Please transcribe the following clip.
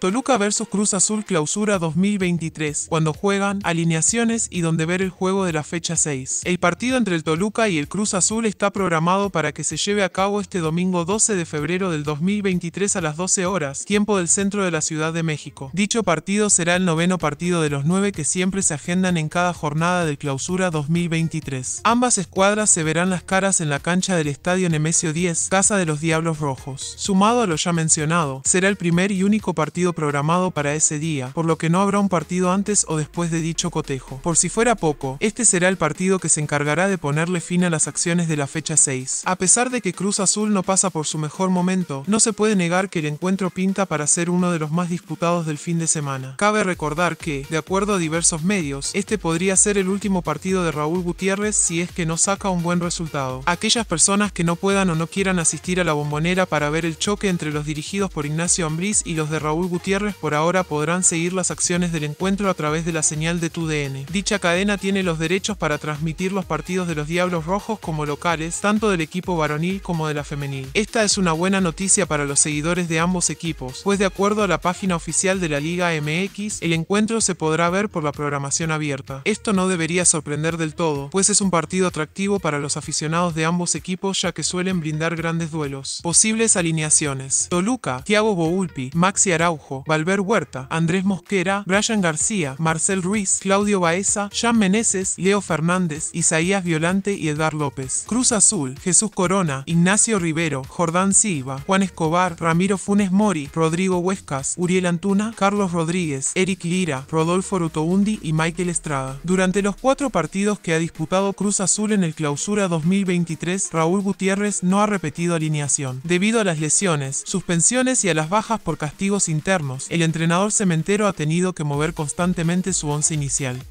Toluca vs Cruz Azul Clausura 2023, cuando juegan, alineaciones y donde ver el juego de la fecha 6. El partido entre el Toluca y el Cruz Azul está programado para que se lleve a cabo este domingo 12 de febrero del 2023 a las 12 horas, tiempo del centro de la Ciudad de México. Dicho partido será el noveno partido de los nueve que siempre se agendan en cada jornada del Clausura 2023. Ambas escuadras se verán las caras en la cancha del Estadio Nemesio 10, Casa de los Diablos Rojos. Sumado a lo ya mencionado, será el primer y único partido programado para ese día, por lo que no habrá un partido antes o después de dicho cotejo. Por si fuera poco, este será el partido que se encargará de ponerle fin a las acciones de la fecha 6. A pesar de que Cruz Azul no pasa por su mejor momento, no se puede negar que el encuentro pinta para ser uno de los más disputados del fin de semana. Cabe recordar que, de acuerdo a diversos medios, este podría ser el último partido de Raúl Gutiérrez si es que no saca un buen resultado. Aquellas personas que no puedan o no quieran asistir a la bombonera para ver el choque entre los dirigidos por Ignacio Ambriz y los de Raúl Gutiérrez Tierres por ahora podrán seguir las acciones del encuentro a través de la señal de TUDN. Dicha cadena tiene los derechos para transmitir los partidos de los Diablos Rojos como locales, tanto del equipo varonil como de la femenil. Esta es una buena noticia para los seguidores de ambos equipos, pues de acuerdo a la página oficial de la Liga MX, el encuentro se podrá ver por la programación abierta. Esto no debería sorprender del todo, pues es un partido atractivo para los aficionados de ambos equipos ya que suelen brindar grandes duelos. Posibles alineaciones. Toluca, Thiago Boulpi, Maxi Araujo, Valver Huerta, Andrés Mosquera, Brian García, Marcel Ruiz, Claudio Baeza, Jean Meneses, Leo Fernández, Isaías Violante y Edgar López. Cruz Azul, Jesús Corona, Ignacio Rivero, Jordán Silva, Juan Escobar, Ramiro Funes Mori, Rodrigo Huescas, Uriel Antuna, Carlos Rodríguez, Eric Lira, Rodolfo Rutoundi y Michael Estrada. Durante los cuatro partidos que ha disputado Cruz Azul en el clausura 2023, Raúl Gutiérrez no ha repetido alineación. Debido a las lesiones, suspensiones y a las bajas por castigos internos, el entrenador cementero ha tenido que mover constantemente su once inicial.